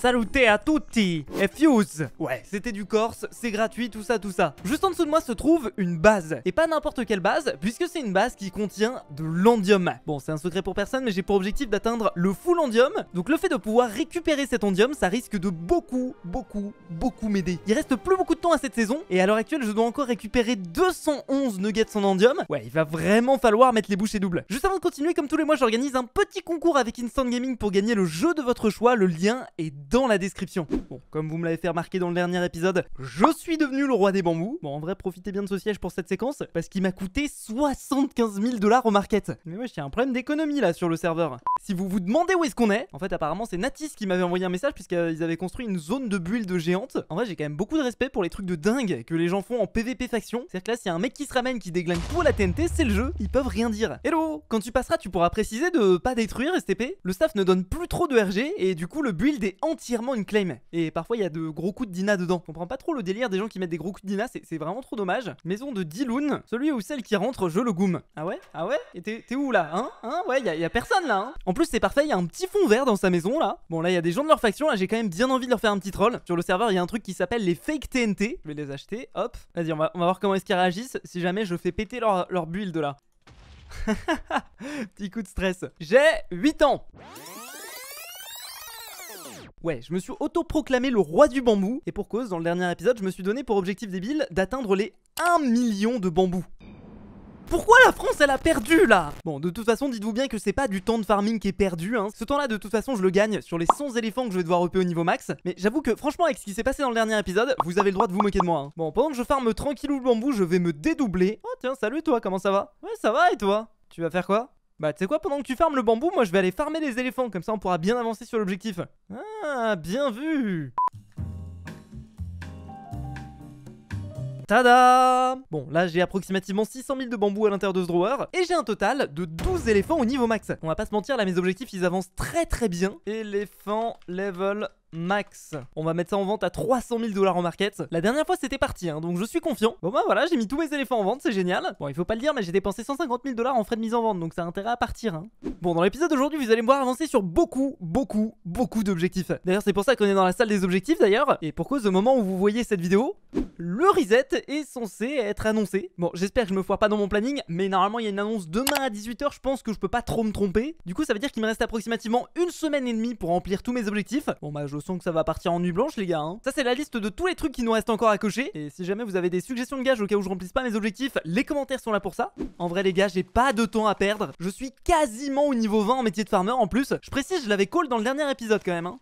Saluté à tutti et Fuse Ouais, c'était du Corse, c'est gratuit, tout ça, tout ça. Juste en dessous de moi se trouve une base. Et pas n'importe quelle base, puisque c'est une base qui contient de l'endium. Bon, c'est un secret pour personne, mais j'ai pour objectif d'atteindre le full endium. Donc le fait de pouvoir récupérer cet endium, ça risque de beaucoup, beaucoup, beaucoup m'aider. Il reste plus beaucoup de temps à cette saison, et à l'heure actuelle, je dois encore récupérer 211 nuggets en endium. Ouais, il va vraiment falloir mettre les bouchées doubles. Juste avant de continuer, comme tous les mois, j'organise un petit concours avec Instant Gaming pour gagner le jeu de votre choix. Le lien est dans la description. Bon, comme vous me l'avez fait remarquer dans le dernier épisode, je suis devenu le roi des bambous. Bon, en vrai, profitez bien de ce siège pour cette séquence, parce qu'il m'a coûté 75 000 dollars au market. Mais moi, j'ai un problème d'économie là sur le serveur. Si vous vous demandez où est-ce qu'on est, en fait, apparemment, c'est Natis qui m'avait envoyé un message, puisqu'ils avaient construit une zone de build géante. En vrai, j'ai quand même beaucoup de respect pour les trucs de dingue que les gens font en PVP faction. C'est-à-dire que là, s'il y a un mec qui se ramène, qui déglingue pour la TNT, c'est le jeu, ils peuvent rien dire. Hello Quand tu passeras, tu pourras préciser de pas détruire STP. Le staff ne donne plus trop de RG, et du coup, le build est en entièrement une claim. Et parfois, il y a de gros coups de Dina dedans. Je comprends pas trop le délire des gens qui mettent des gros coups de Dina, c'est vraiment trop dommage. Maison de Diloun, celui ou celle qui rentre, je le goum. Ah ouais Ah ouais Et t'es où là Hein Hein Ouais, Il a, y a, personne là. Hein. en plus, c'est parfait, il y a un petit fond vert dans sa maison là. Bon, là, il y a des gens de leur faction, là, j'ai quand même bien envie de leur faire un petit troll. Sur le serveur, il y a un truc qui s'appelle les fake TNT. Je vais les acheter, hop. Vas-y, on va, on va voir comment est-ce qu'ils réagissent si jamais je fais péter leur, leur build là. Petit coup de stress. J'ai 8 ans. Ouais, je me suis autoproclamé le roi du bambou, et pour cause, dans le dernier épisode, je me suis donné pour objectif débile d'atteindre les 1 million de bambous. Pourquoi la France elle a perdu là Bon de toute façon dites-vous bien que c'est pas du temps de farming qui est perdu hein. Ce temps là de toute façon je le gagne sur les 100 éléphants que je vais devoir reper au niveau max Mais j'avoue que franchement avec ce qui s'est passé dans le dernier épisode vous avez le droit de vous moquer de moi hein. Bon pendant que je farme tranquillou le bambou je vais me dédoubler Oh tiens salut toi comment ça va Ouais ça va et toi Tu vas faire quoi bah, tu sais quoi, pendant que tu farmes le bambou, moi je vais aller farmer les éléphants, comme ça on pourra bien avancer sur l'objectif. Ah, bien vu Tada Bon, là j'ai approximativement 600 000 de bambou à l'intérieur de ce drawer et j'ai un total de 12 éléphants au niveau max. On va pas se mentir, là mes objectifs ils avancent très très bien. Éléphant level max. On va mettre ça en vente à 300 000 dollars en market. La dernière fois, c'était parti, hein, donc je suis confiant. Bon bah voilà, j'ai mis tous mes éléphants en vente, c'est génial. Bon, il faut pas le dire, mais j'ai dépensé 150 000 dollars en frais de mise en vente, donc ça a intérêt à partir. Hein. Bon, dans l'épisode d'aujourd'hui, vous allez me voir avancer sur beaucoup, beaucoup, beaucoup d'objectifs. D'ailleurs, c'est pour ça qu'on est dans la salle des objectifs, d'ailleurs. Et pour cause, au moment où vous voyez cette vidéo, le reset est censé être annoncé. Bon, j'espère que je me foire pas dans mon planning, mais normalement, il y a une annonce demain à 18h, je pense que je peux pas trop me tromper. Du coup, ça veut dire qu'il me reste approximativement une semaine et demie pour remplir tous mes objectifs. Bon bah, je je sens que ça va partir en nuit blanche, les gars. Hein. Ça, c'est la liste de tous les trucs qui nous restent encore à cocher. Et si jamais vous avez des suggestions de gages au cas où je remplisse pas mes objectifs, les commentaires sont là pour ça. En vrai, les gars, j'ai pas de temps à perdre. Je suis quasiment au niveau 20 en métier de farmer en plus. Je précise, je l'avais call dans le dernier épisode quand même. Hein.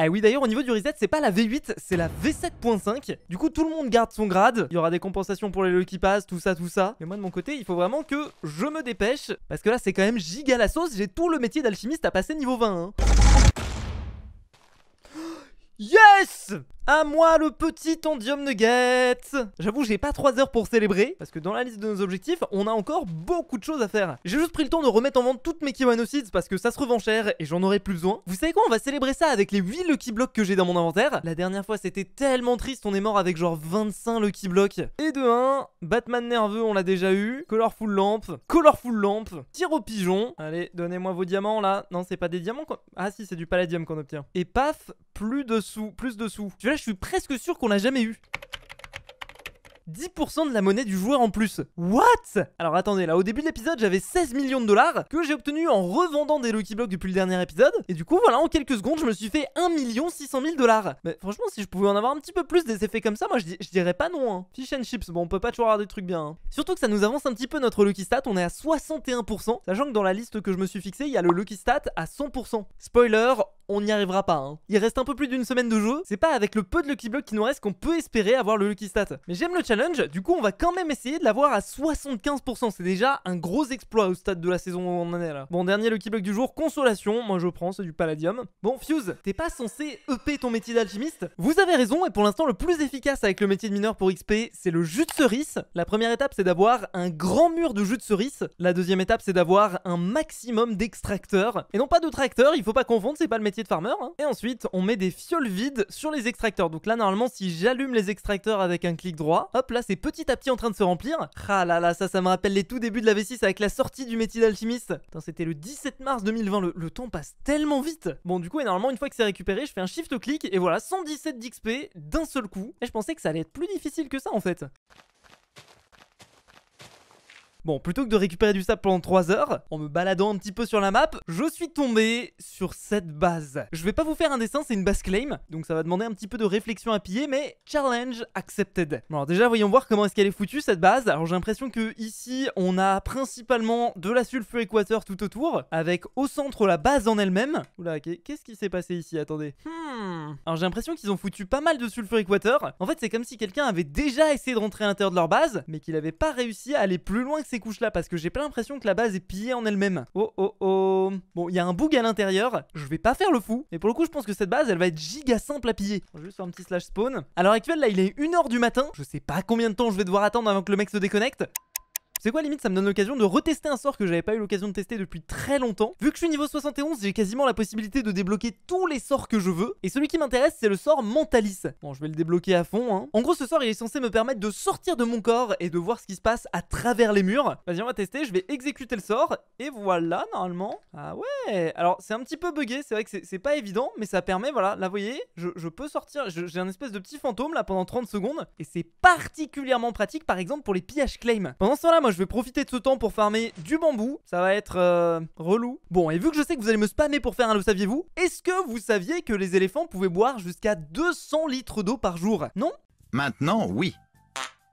Ah oui d'ailleurs au niveau du reset c'est pas la V8 c'est la V7.5 Du coup tout le monde garde son grade Il y aura des compensations pour les lieux qui passent tout ça tout ça Mais moi de mon côté il faut vraiment que je me dépêche Parce que là c'est quand même giga la sauce J'ai tout le métier d'alchimiste à passer niveau 20 Yes! À moi le petit Tandium nugget J'avoue, j'ai pas 3 heures pour célébrer, parce que dans la liste de nos objectifs, on a encore beaucoup de choses à faire. J'ai juste pris le temps de remettre en vente toutes mes kiwanocides parce que ça se revend cher et j'en aurai plus besoin. Vous savez quoi, on va célébrer ça avec les 8 Lucky Blocks que j'ai dans mon inventaire. La dernière fois, c'était tellement triste, on est mort avec genre 25 Lucky Blocks. Et de 1, Batman nerveux, on l'a déjà eu. Colorful Lamp, Colorful Lamp, Tire au pigeon. Allez, donnez-moi vos diamants là. Non, c'est pas des diamants Ah si, c'est du palladium qu'on obtient. Et paf, plus de sous, plus de sous je suis presque sûr qu'on l'a jamais eu. 10% de la monnaie du joueur en plus. What Alors attendez, là au début de l'épisode j'avais 16 millions de dollars que j'ai obtenu en revendant des Lucky Blocks depuis le dernier épisode. Et du coup voilà, en quelques secondes je me suis fait 1 600 000 dollars. Mais franchement si je pouvais en avoir un petit peu plus des effets comme ça, moi je, dirais pas non. Hein. Fish and chips, bon on peut pas toujours avoir des trucs bien. Hein. Surtout que ça nous avance un petit peu notre Lucky Stat, on est à 61%. Sachant que dans la liste que je me suis fixée, il y a le Lucky Stat à 100%. Spoiler, on n'y arrivera pas. Hein. Il reste un peu plus d'une semaine de jeu. C'est pas avec le peu de Lucky Blocks qui nous reste qu'on peut espérer avoir le Lucky Stat. Mais j'aime le challenge du coup, on va quand même essayer de l'avoir à 75%. C'est déjà un gros exploit au stade de la saison en est là. Bon, dernier lucky block du jour, consolation. Moi, je prends, c'est du palladium. Bon, Fuse, t'es pas censé EP ton métier d'alchimiste Vous avez raison, et pour l'instant, le plus efficace avec le métier de mineur pour XP, c'est le jus de cerise. La première étape, c'est d'avoir un grand mur de jus de cerise. La deuxième étape, c'est d'avoir un maximum d'extracteurs. Et non pas de tracteurs, il faut pas confondre, c'est pas le métier de farmer. Hein. Et ensuite, on met des fioles vides sur les extracteurs. Donc là, normalement, si j'allume les extracteurs avec un clic droit, hop, là c'est petit à petit en train de se remplir. Ah là là, ça, ça me rappelle les tout débuts de la V6 avec la sortie du métier d'alchimiste. C'était le 17 mars 2020, le, le, temps passe tellement vite. Bon du coup, et normalement une fois que c'est récupéré, je fais un shift clic et voilà, 117 d'XP d'un seul coup. Et je pensais que ça allait être plus difficile que ça en fait. Bon, plutôt que de récupérer du sable pendant 3 heures, en me baladant un petit peu sur la map, je suis tombé sur cette base. Je vais pas vous faire un dessin, c'est une base claim, donc ça va demander un petit peu de réflexion à piller, mais challenge accepted. Bon, alors déjà, voyons voir comment est-ce qu'elle est foutue cette base. Alors j'ai l'impression que ici, on a principalement de la sulfure équateur tout autour, avec au centre la base en elle-même. Oula, qu'est-ce qui s'est passé ici Attendez. Hmm. Alors j'ai l'impression qu'ils ont foutu pas mal de sulfure équateur. En fait, c'est comme si quelqu'un avait déjà essayé de rentrer à l'intérieur de leur base, mais qu'il avait pas réussi à aller plus loin que ses couches-là parce que j'ai pas l'impression que la base est pillée en elle-même. Oh oh oh. Bon, il y a un bug à l'intérieur. Je vais pas faire le fou. Mais pour le coup, je pense que cette base, elle va être giga simple à piller. juste un petit slash spawn. alors l'heure actuelle, là, il est 1h du matin. Je sais pas combien de temps je vais devoir attendre avant que le mec se déconnecte. C'est quoi limite ça me donne l'occasion de retester un sort que j'avais pas eu l'occasion de tester depuis très longtemps. Vu que je suis niveau 71, j'ai quasiment la possibilité de débloquer tous les sorts que je veux. Et celui qui m'intéresse c'est le sort Mentalis. Bon je vais le débloquer à fond hein. En gros ce sort il est censé me permettre de sortir de mon corps et de voir ce qui se passe à travers les murs. Vas-y on va tester, je vais exécuter le sort et voilà normalement. Ah ouais Alors c'est un petit peu bugué c'est vrai que c'est pas évident mais ça permet voilà, là vous voyez je, peux sortir, j'ai un espèce de petit fantôme là pendant 30 secondes et c'est particulièrement pratique par exemple pour les pillages claim. Pendant ce temps là moi je vais profiter de ce temps pour farmer du bambou. Ça va être euh, relou. Bon, et vu que je sais que vous allez me spammer pour faire un le saviez-vous, est-ce que vous saviez que les éléphants pouvaient boire jusqu'à 200 litres d'eau par jour Non Maintenant, oui.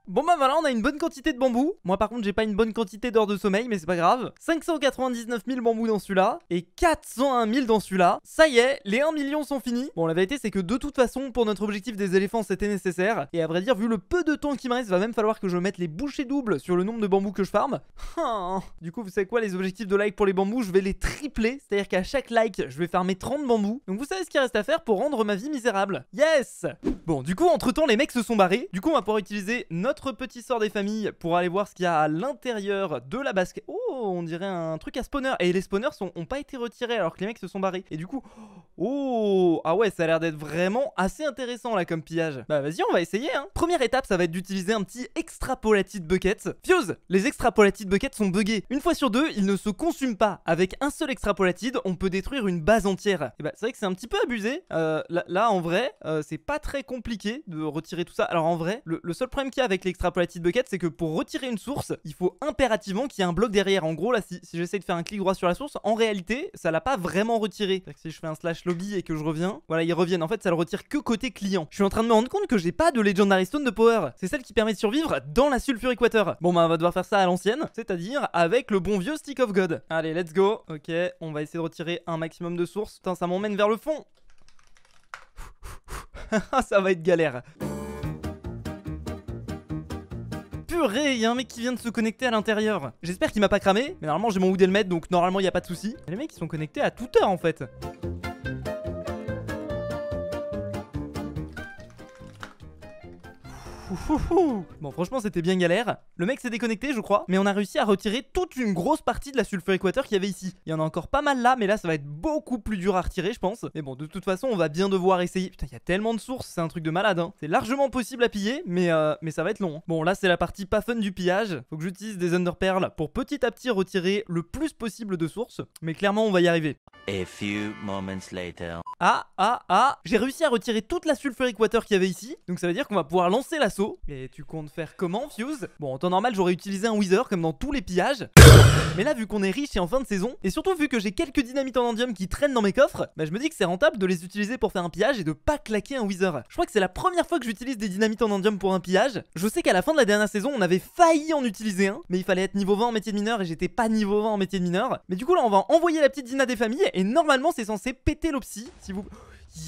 Bon bah voilà, on a une bonne quantité de bambou. Moi par contre, j'ai pas une bonne quantité d'heures de sommeil, mais c'est pas grave. 599 000 bambous dans celui-là et 401 000 dans celui-là. Ça y est, les 1 million sont finis. Bon, la vérité, c'est que de toute façon, pour notre objectif des éléphants, c'était nécessaire. Et à vrai dire, vu le peu de temps qui me reste, va même falloir que je mette les bouchées doubles sur le nombre de bambous que je farme. Hein. du coup, vous savez quoi, les objectifs de like pour les bambous, je vais les tripler. C'est-à-dire qu'à chaque like, je vais farmer 30 bambous. Donc vous savez ce qu'il reste à faire pour rendre ma vie misérable. Yes Bon, du coup, entre-temps, les mecs se sont barrés. Du coup, on va pouvoir utiliser notre petit sort des familles pour aller voir ce qu'il y a à l'intérieur de la basket. Oh on dirait un truc à spawner. Et les spawners sont, ont pas été retirés alors que les mecs se sont barrés. Et du coup, oh, ah ouais, ça a l'air d'être vraiment assez intéressant là comme pillage. Bah vas-y, on va essayer. Hein. Première étape, ça va être d'utiliser un petit extrapolated bucket. Fuse, les extrapolated buckets sont buggés. Une fois sur deux, ils ne se consument pas. Avec un seul extrapolatide, on peut détruire une base entière. Et bah c'est vrai que c'est un petit peu abusé. Euh, là, en vrai, euh, c'est pas très compliqué de retirer tout ça. Alors en vrai, le, seul problème qu'il y a avec l'extrapolated bucket, c'est que pour retirer une source, il faut impérativement qu'il y ait un bloc derrière en gros, là, si, si j'essaie de faire un clic droit sur la source, en réalité, ça l'a pas vraiment retiré. si je fais un slash lobby et que je reviens, voilà, ils reviennent. En fait, ça le retire que côté client. Je suis en train de me rendre compte que j'ai pas de Legendary Stone de Power. C'est celle qui permet de survivre dans la Sulfur Equator. Bon, bah, on va devoir faire ça à l'ancienne, c'est-à-dire avec le bon vieux Stick of God. Allez, let's go. Ok, on va essayer de retirer un maximum de sources. Putain, ça m'emmène vers le fond. ça va être galère purée, il y a un mec qui vient de se connecter à l'intérieur. J'espère qu'il m'a pas cramé, mais normalement j'ai mon Woodelmet, donc normalement il a pas de souci. Les mecs, ils sont connectés à toute heure en fait. Bon, franchement, c'était bien galère. Le mec s'est déconnecté, je crois, mais on a réussi à retirer toute une grosse partie de la sulfure équateur qu'il y avait ici. Il y en a encore pas mal là, mais là, ça va être beaucoup plus dur à retirer, je pense. Mais bon, de toute façon, on va bien devoir essayer. Putain, il y a tellement de sources, c'est un truc de malade, hein. C'est largement possible à piller, mais, euh, mais ça va être long. Hein. Bon, là, c'est la partie pas fun du pillage. Faut que j'utilise des underperles pour petit à petit retirer le plus possible de sources, mais clairement, on va y arriver. A Ah, ah, ah J'ai réussi à retirer toute la sulfure équateur qu'il y avait ici, donc ça veut dire qu'on va pouvoir lancer la et tu comptes faire comment, Fuse Bon, en temps normal, j'aurais utilisé un Wither comme dans tous les pillages. Mais là, vu qu'on est riche et en fin de saison, et surtout vu que j'ai quelques dynamites en endium qui traînent dans mes coffres, bah je me dis que c'est rentable de les utiliser pour faire un pillage et de pas claquer un Wither. Je crois que c'est la première fois que j'utilise des dynamites en endium pour un pillage. Je sais qu'à la fin de la dernière saison, on avait failli en utiliser un, mais il fallait être niveau 20 en métier de mineur et j'étais pas niveau 20 en métier de mineur. Mais du coup, là, on va envoyer la petite Dina des familles et normalement, c'est censé péter l'opsy. Si vous.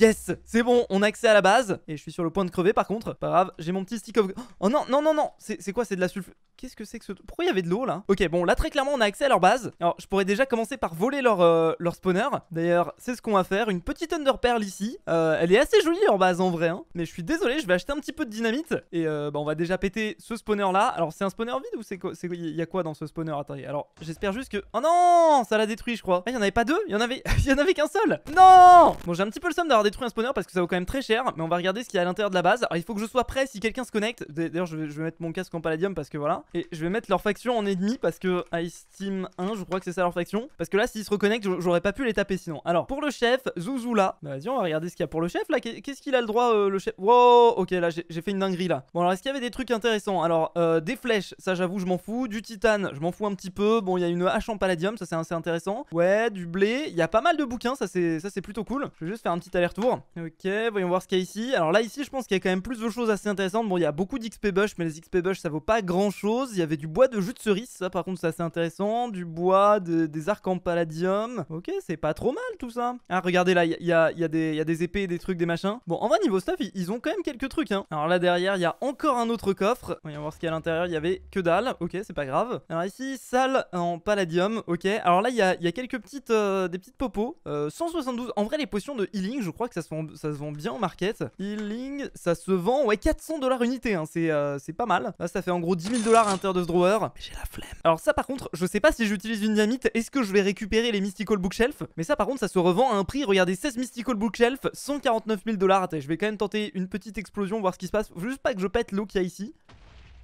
Yes C'est bon, on a accès à la base. Et je suis sur le point de crever par contre. Pas grave, j'ai mon petit stick of... Oh non, non, non, non C'est quoi C'est de la sulf... Qu'est-ce que c'est que ce... Pourquoi il y avait de l'eau là Ok, bon là très clairement on a accès à leur base. Alors je pourrais déjà commencer par voler leur, euh, leur spawner. D'ailleurs c'est ce qu'on va faire. Une petite underperle ici. Euh, elle est assez jolie leur base en vrai. Hein. Mais je suis désolé, je vais acheter un petit peu de dynamite. Et euh, bah, on va déjà péter ce spawner là. Alors c'est un spawner vide ou c'est quoi Il y a quoi dans ce spawner Attendez, alors j'espère juste que... Oh non Ça l'a détruit je crois. Ah, il y en avait pas deux Il y en avait, y en avait qu'un seul Non Bon j'ai un petit peu le somme Détruire un spawner parce que ça vaut quand même très cher, mais on va regarder ce qu'il y a à l'intérieur de la base. Alors, il faut que je sois prêt si quelqu'un se connecte. D'ailleurs, je, vais, mettre mon casque en palladium parce que voilà. Et je vais mettre leur faction en ennemi parce que Ice 1, je crois que c'est ça leur faction. Parce que là, s'ils se reconnectent, j'aurais pas pu les taper sinon. Alors, pour le chef, Zouzoula. Bah, vas-y, on va regarder ce qu'il y a pour le chef là. Qu'est-ce qu'il a le droit, euh, le chef Wow, ok, là, j'ai fait une dinguerie là. Bon, alors, est-ce qu'il y avait des trucs intéressants Alors, euh, des flèches, ça j'avoue, je m'en fous. Du titane, je m'en fous un petit peu. Bon, il y a une hache en palladium, ça c'est assez intéressant. Ouais, du blé, il y a pas mal de bouquins, ça c'est plutôt cool. Je vais un petit aller-retour. Ok, voyons voir ce qu'il y a ici. Alors là, ici, je pense qu'il y a quand même plus de choses assez intéressantes. Bon, il y a beaucoup d'XP Bush, mais les XP Bush, ça vaut pas grand-chose. Il y avait du bois de jus de cerise, ça par contre, c'est assez intéressant. Du bois, de, des arcs en palladium. Ok, c'est pas trop mal tout ça. Ah, regardez là, il y a, y, a y a, des épées, des trucs, des machins. Bon, en vrai, niveau stuff, ils, ont quand même quelques trucs. Hein. Alors là, derrière, il y a encore un autre coffre. Voyons voir ce qu'il y a à l'intérieur. Il y avait que dalle. Ok, c'est pas grave. Alors ici, salle en palladium. Ok, alors là, il y a, y a, quelques petites, euh, des petites popos. 172. Euh, en vrai, les potions de healing, je crois que ça se vend, ça se vend bien en market. Healing, ça se vend, ouais, 400 dollars unité, hein. euh, c'est pas mal. Là, ça fait en gros 10 000 dollars à l'intérieur de ce drawer. J'ai la flemme. Alors ça, par contre, je sais pas si j'utilise une dynamite, est-ce que je vais récupérer les Mystical Bookshelf Mais ça, par contre, ça se revend à un prix, regardez, 16 Mystical Bookshelf, 149 000 dollars. Je vais quand même tenter une petite explosion, voir ce qui se passe. Juste pas que je pète l'eau qu'il y a ici.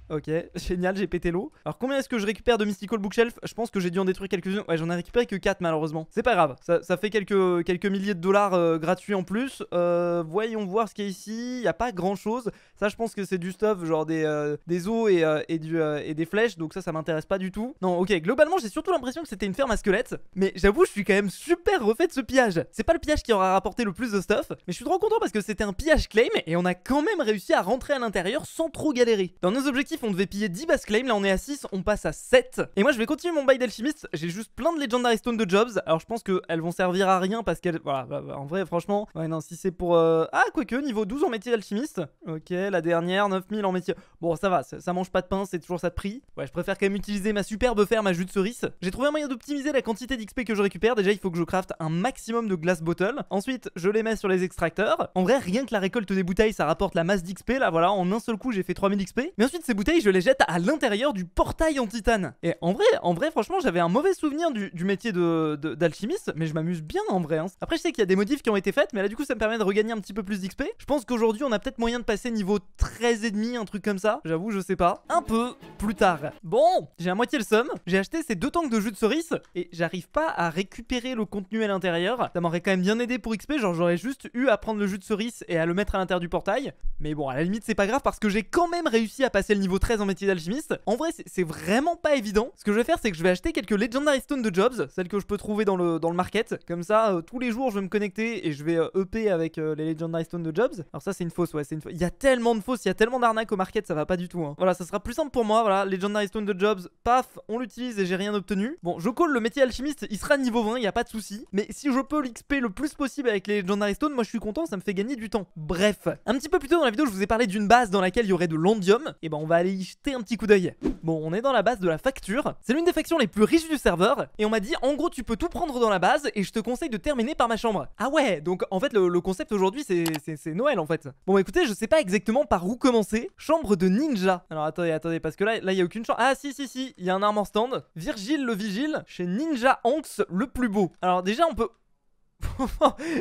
Ok, génial, j'ai pété l'eau. Alors combien est-ce que je récupère de Mystical Bookshelf Je pense que j'ai dû en détruire quelques-unes. Ouais, j'en ai récupéré que 4 malheureusement. C'est pas grave, ça, fait quelques, quelques milliers de dollars euh, gratuits en plus. Euh, voyons voir ce qu'il y a ici. Il n'y a pas grand-chose. Ça, je pense que c'est du stuff, genre des, euh, des os et, du, et des flèches. Donc ça, ça m'intéresse pas du tout. Non, ok, globalement, j'ai surtout l'impression que c'était une ferme à squelettes. Mais j'avoue, je suis quand même super refait de ce pillage. C'est pas le pillage qui aura rapporté le plus de stuff. Mais je suis trop content parce que c'était un pillage claim et on a quand même réussi à rentrer à l'intérieur sans trop galérer. Dans nos objectifs, on devait piller 10 basse claim, là on est à 6, on passe à 7. Et moi je vais continuer mon bail d'alchimiste, j'ai juste plein de Legendary Stone de Jobs, alors je pense qu'elles vont servir à rien parce qu'elles... Voilà, bah, bah, en vrai franchement, ouais non, si c'est pour... Euh, ah, quoique, niveau 12 en métier d'alchimiste. Ok, la dernière, 9000 en métier... Bon ça va, ça, mange pas de pain, c'est toujours ça de prix. Ouais, je préfère quand même utiliser ma superbe ferme à jus de cerise. J'ai trouvé un moyen d'optimiser la quantité d'XP que je récupère, déjà il faut que je crafte un maximum de glass bottle. Ensuite, je les mets sur les extracteurs. En vrai, rien que la récolte des bouteilles, ça rapporte la masse d'XP, là voilà, en un seul coup j'ai fait 3000 XP. Mais ensuite, ces je les jette à l'intérieur du portail en titane. Et en vrai, en vrai, franchement, j'avais un mauvais souvenir du, métier d'alchimiste, de, mais je m'amuse bien en vrai. Hein. Après, je sais qu'il y a des modifs qui ont été faites, mais là, du coup, ça me permet de regagner un petit peu plus d'XP. Je pense qu'aujourd'hui, on a peut-être moyen de passer niveau 13,5, et demi, un truc comme ça. J'avoue, je sais pas. Un peu plus tard. Bon, j'ai à moitié le somme. J'ai acheté ces deux tanks de jus de cerise et j'arrive pas à récupérer le contenu à l'intérieur. Ça m'aurait quand même bien aidé pour XP, genre j'aurais juste eu à prendre le jus de cerise et à le mettre à l'intérieur du portail. Mais bon, à la limite, c'est pas grave parce que j'ai quand même réussi à passer le niveau 13 en métier d'alchimiste. En vrai, c'est vraiment pas évident. Ce que je vais faire, c'est que je vais acheter quelques Legendary Stone de Jobs, celles que je peux trouver dans le, dans le market. Comme ça, euh, tous les jours, je vais me connecter et je vais EP euh, avec euh, les Legendary Stone de Jobs. Alors ça, c'est une fausse, ouais, c'est une fausse. Il y a tellement de fausses, il y a tellement d'arnaques au market, ça va pas du tout. Hein. Voilà, ça sera plus simple pour moi. Voilà, Legendary Stone de Jobs, paf, on l'utilise et j'ai rien obtenu. Bon, je colle le métier alchimiste, il sera niveau 20, il n'y a pas de souci. Mais si je peux l'XP le plus possible avec les Legendary Stone, moi je suis content, ça me fait gagner du temps. Bref, un petit peu plus tôt dans la vidéo, je vous ai parlé d'une base dans laquelle il y aurait de l'ondium. Et ben on va aller y jeter un petit coup d'œil. Bon, on est dans la base de la facture. C'est l'une des factions les plus riches du serveur. Et on m'a dit, en gros, tu peux tout prendre dans la base et je te conseille de terminer par ma chambre. Ah ouais, donc en fait, le, concept aujourd'hui, c'est Noël en fait. Bon, écoutez, je sais pas exactement par où commencer. Chambre de ninja. Alors attendez, attendez, parce que là, là, il y a aucune chambre. Ah si, si, si, il y a un armor stand. Virgile le vigile chez Ninja Anx le plus beau. Alors déjà, on peut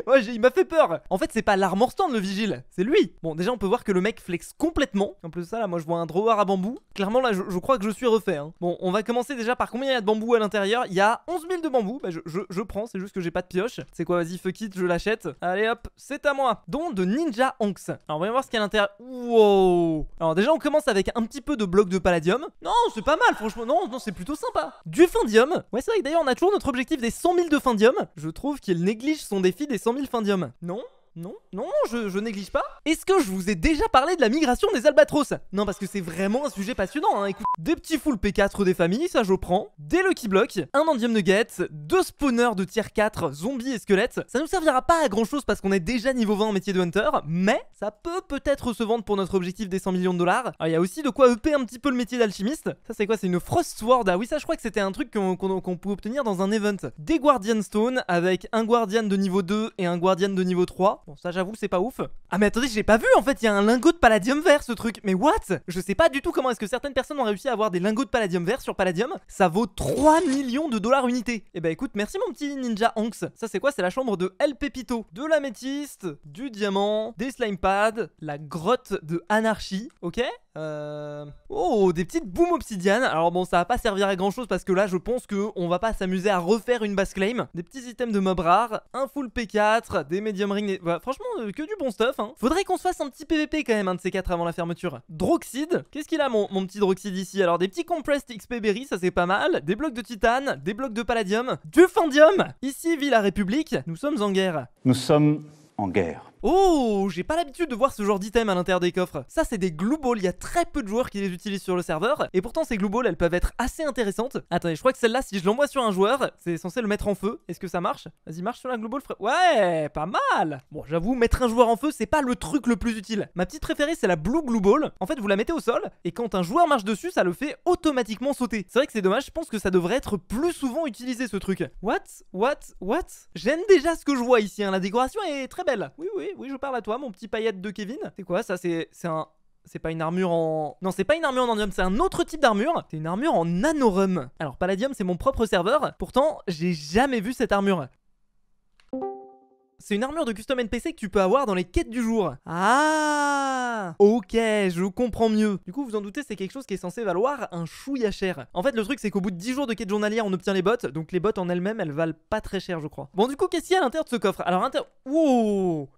ouais, il m'a fait peur. En fait, c'est pas l'armor stand le vigile, c'est lui. Bon, déjà, on peut voir que le mec flex complètement. En plus, ça, là, moi, je vois un drawer à bambou. Clairement, là, je, crois que je suis refait. Hein. Bon, on va commencer déjà par combien il y a de bambou à l'intérieur. Il y a 11 000 de bambou. Bah, je, prends, c'est juste que j'ai pas de pioche. C'est quoi, vas-y, fuck it, je l'achète. Allez, hop, c'est à moi. Don de Ninja onks. Alors, voyons voir ce qu'il y a à l'intérieur. Wow. Alors, déjà, on commence avec un petit peu de bloc de palladium. Non, c'est pas mal, franchement. Non, non, c'est plutôt sympa. Du fendium. Ouais, c'est vrai que d'ailleurs, on a toujours notre objectif des 100 000 de fendium. Je trouve qu'il néglige son sont des filles des 100 000 findiums. Non non, non, je, je néglige pas. Est-ce que je vous ai déjà parlé de la migration des albatros Non, parce que c'est vraiment un sujet passionnant, hein, écoute. Des petits full P4 des familles, ça je prends. Des Lucky Blocks, un de nugget, deux spawners de tier 4, zombies et squelettes. Ça nous servira pas à grand chose parce qu'on est déjà niveau 20 en métier de hunter, mais ça peut peut-être se vendre pour notre objectif des 100 millions de dollars. Ah, il y a aussi de quoi EP un petit peu le métier d'alchimiste. Ça c'est quoi C'est une Frost Sword. Ah oui, ça je crois que c'était un truc qu'on pouvait peut obtenir dans un event. Des Guardian Stone avec un Guardian de niveau 2 et un Guardian de niveau 3. Bon, ça j'avoue, c'est pas ouf. Ah mais attendez, j'ai pas vu en fait, il y a un lingot de palladium vert ce truc. Mais what Je sais pas du tout comment est-ce que certaines personnes ont réussi à avoir des lingots de palladium vert sur palladium. Ça vaut 3 millions de dollars unité. Eh ben, écoute, merci mon petit ninja Onks Ça c'est quoi C'est la chambre de El Pepito. De l'améthyste, du diamant, des slime pads, la grotte de anarchie, ok euh, oh, des petites boom obsidianes Alors bon, ça va pas servir à grand chose parce que là, je pense qu'on va pas s'amuser à refaire une base claim. Des petits items de mobs rares, un full P4, des medium ring. Bah, franchement, euh, que du bon stuff. Hein. Faudrait qu'on se fasse un petit PVP quand même, un de ces 4 avant la fermeture. Droxide. Qu'est-ce qu'il a, mon, mon petit Droxide ici Alors, des petits compressed XP berry, ça c'est pas mal. Des blocs de titane, des blocs de palladium, du fendium Ici vit la République. Nous sommes en guerre. Nous sommes en guerre. Oh, j'ai pas l'habitude de voir ce genre d'item à l'intérieur des coffres. Ça, c'est des glue balls, il y a très peu de joueurs qui les utilisent sur le serveur, et pourtant ces glue elles peuvent être assez intéressantes. Attendez, je crois que celle-là, si je l'envoie sur un joueur, c'est censé le mettre en feu. Est-ce que ça marche Vas-y, marche sur la glue ball, frère. Ouais, pas mal Bon, j'avoue, mettre un joueur en feu, c'est pas le truc le plus utile. Ma petite préférée, c'est la blue glue ball. En fait, vous la mettez au sol, et quand un joueur marche dessus, ça le fait automatiquement sauter. C'est vrai que c'est dommage, je pense que ça devrait être plus souvent utilisé ce truc. What What What J'aime déjà ce que je vois ici, hein. la décoration est très belle. Oui, oui, oui, je parle à toi, mon petit paillette de Kevin. C'est quoi ça C'est un. C'est pas une armure en. Non, c'est pas une armure en endium c'est un autre type d'armure. C'est une armure en anorum Alors, palladium, c'est mon propre serveur. Pourtant, j'ai jamais vu cette armure. C'est une armure de custom NPC que tu peux avoir dans les quêtes du jour. Ah Ok, je comprends mieux. Du coup, vous en doutez, c'est quelque chose qui est censé valoir un chouïa cher. En fait, le truc, c'est qu'au bout de 10 jours de quête journalière, on obtient les bottes. Donc les bottes en elles-mêmes, elles valent pas très cher, je crois. Bon, du coup, qu'est-ce qu'il y a à l'intérieur de ce coffre Alors, inter...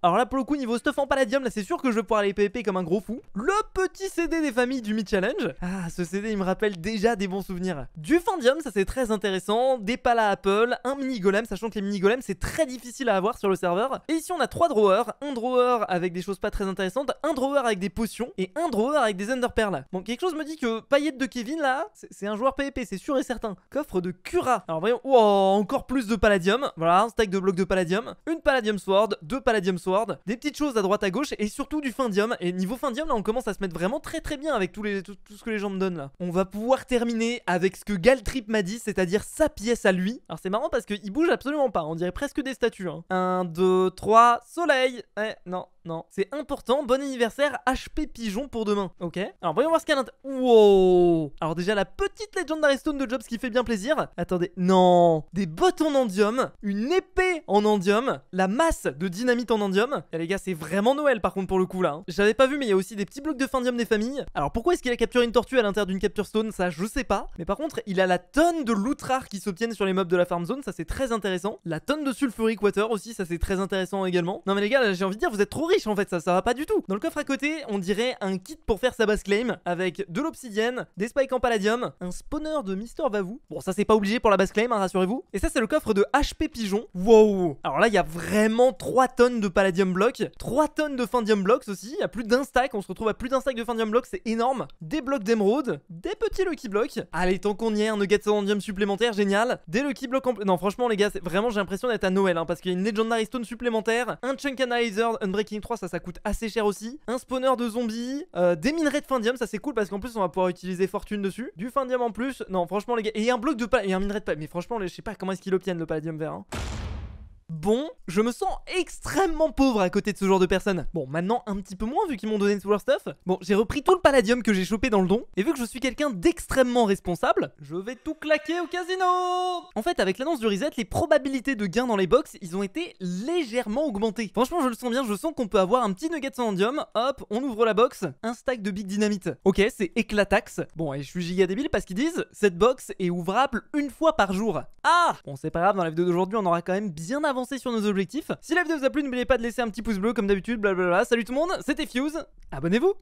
Alors là, pour le coup, niveau stuff en palladium, là, c'est sûr que je vais pouvoir aller PVP comme un gros fou. Le petit CD des familles du mid-challenge. Ah, ce CD, il me rappelle déjà des bons souvenirs. Du fandium, ça c'est très intéressant. Des palas Apple, un mini golem, sachant que les mini golems, c'est très difficile à avoir sur le serveur et ici on a trois drawers, un drawer avec des choses pas très intéressantes, un drawer avec des potions et un drawer avec des là. Bon, quelque chose me dit que paillette de Kevin là, c'est un joueur PvP, c'est sûr et certain. Coffre de Cura. Alors voyons, Oh encore plus de palladium. Voilà, un stack de blocs de palladium, une palladium sword, deux palladium sword, des petites choses à droite à gauche et surtout du findium. Et niveau findium là, on commence à se mettre vraiment très très bien avec tout, les, tout, ce que les gens me donnent là. On va pouvoir terminer avec ce que Galtrip m'a dit, c'est-à-dire sa pièce à lui. Alors c'est marrant parce qu'il bouge absolument pas, on dirait presque des statues. Hein. Un 2, 3, soleil Eh, non, non. C'est important, bon anniversaire HP Pigeon pour demain. Ok. Alors, voyons voir ce qu'il y a à Wow Alors déjà, la petite Legendary Stone de Jobs qui fait bien plaisir. Attendez, non Des bottes en endium, une épée en endium, la masse de dynamite en endium. Et eh, les gars, c'est vraiment Noël par contre pour le coup là. Hein. J'avais pas vu, mais il y a aussi des petits blocs de findium des familles. Alors, pourquoi est-ce qu'il a capturé une tortue à l'intérieur d'une capture stone Ça, je sais pas. Mais par contre, il a la tonne de loot qui s'obtiennent sur les mobs de la farm zone. Ça, c'est très intéressant. La tonne de sulfuric water aussi, ça c'est très intéressant également. Non mais les gars, j'ai envie de dire, vous êtes trop riches en fait, ça, ça va pas du tout. Dans le coffre à côté, on dirait un kit pour faire sa base claim avec de l'obsidienne, des spikes en palladium, un spawner de Mister Vavou. Bon, ça c'est pas obligé pour la base claim, hein, rassurez-vous. Et ça c'est le coffre de HP Pigeon. Wow Alors là, il y a vraiment 3 tonnes de palladium blocks, 3 tonnes de findium blocks aussi, il y a plus d'un stack, on se retrouve à plus d'un stack de findium blocks, c'est énorme. Des blocs d'émeraude, des petits lucky blocks. Allez, tant qu'on y est, un nugget supplémentaire, génial. Des lucky blocks en... Non, franchement les gars, vraiment j'ai l'impression d'être à Noël, hein, parce qu'il y a une supplémentaire, un chunk analyzer, Unbreaking 3, ça, ça coûte assez cher aussi, un spawner de zombies, euh, des minerais de findium, ça c'est cool parce qu'en plus on va pouvoir utiliser fortune dessus, du findium en plus, non franchement les gars, et un bloc de pas, et un minerai de pas mais franchement je sais pas comment est-ce qu'ils obtiennent le palladium vert. Hein bon, je me sens extrêmement pauvre à côté de ce genre de personnes. Bon, maintenant un petit peu moins vu qu'ils m'ont donné tout leur stuff. Bon, j'ai repris tout le palladium que j'ai chopé dans le don, et vu que je suis quelqu'un d'extrêmement responsable, je vais tout claquer au casino En fait, avec l'annonce du reset, les probabilités de gain dans les boxes, ils ont été légèrement augmentées. Franchement, je le sens bien, je sens qu'on peut avoir un petit nugget sandium, hop, on ouvre la box, un stack de big dynamite. Ok, c'est éclataxe. Bon, et je suis giga débile parce qu'ils disent, cette box est ouvrable une fois par jour. Ah Bon, c'est pas grave, dans la vidéo d'aujourd'hui, on aura quand même bien avancé sur nos objectifs. Si la vidéo vous a plu, n'oubliez pas de laisser un petit pouce bleu comme d'habitude, blablabla. Salut tout le monde, c'était Fuse, abonnez-vous